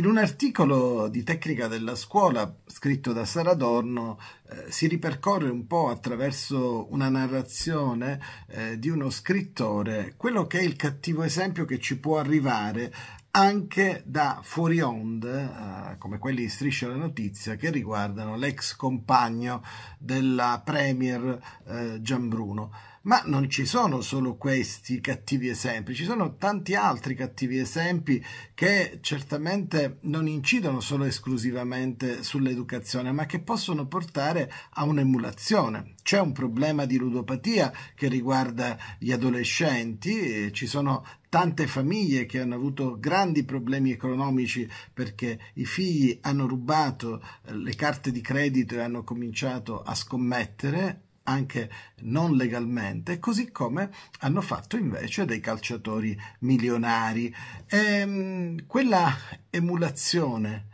In un articolo di tecnica della scuola scritto da Sara Dorno eh, si ripercorre un po' attraverso una narrazione eh, di uno scrittore quello che è il cattivo esempio che ci può arrivare anche da fuori onde, eh, come quelli di Striscia la Notizia, che riguardano l'ex compagno della Premier eh, Gianbruno. Ma non ci sono solo questi cattivi esempi, ci sono tanti altri cattivi esempi che certamente non incidono solo esclusivamente sull'educazione, ma che possono portare a un'emulazione. C'è un problema di ludopatia che riguarda gli adolescenti, ci sono tante famiglie che hanno avuto grandi problemi economici perché i figli hanno rubato eh, le carte di credito e hanno cominciato a scommettere anche non legalmente, così come hanno fatto invece dei calciatori milionari. E, ehm, quella emulazione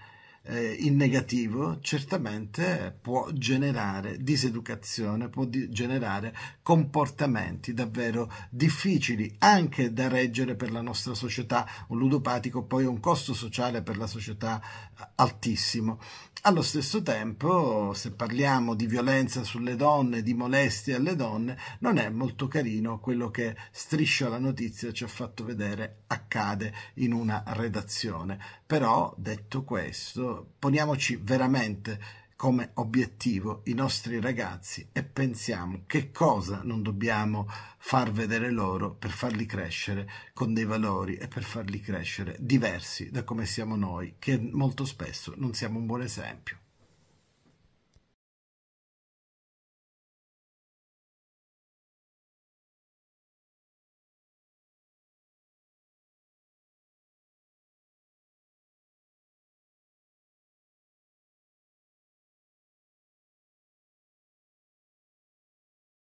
eh, in negativo certamente può generare diseducazione, può di generare comportamenti davvero difficili anche da reggere per la nostra società. Un ludopatico poi ha un costo sociale per la società eh, altissimo. Allo stesso tempo, se parliamo di violenza sulle donne, di molestie alle donne, non è molto carino quello che striscia la notizia ci ha fatto vedere accade in una redazione. Però, detto questo, poniamoci veramente come obiettivo i nostri ragazzi e pensiamo che cosa non dobbiamo far vedere loro per farli crescere con dei valori e per farli crescere diversi da come siamo noi, che molto spesso non siamo un buon esempio.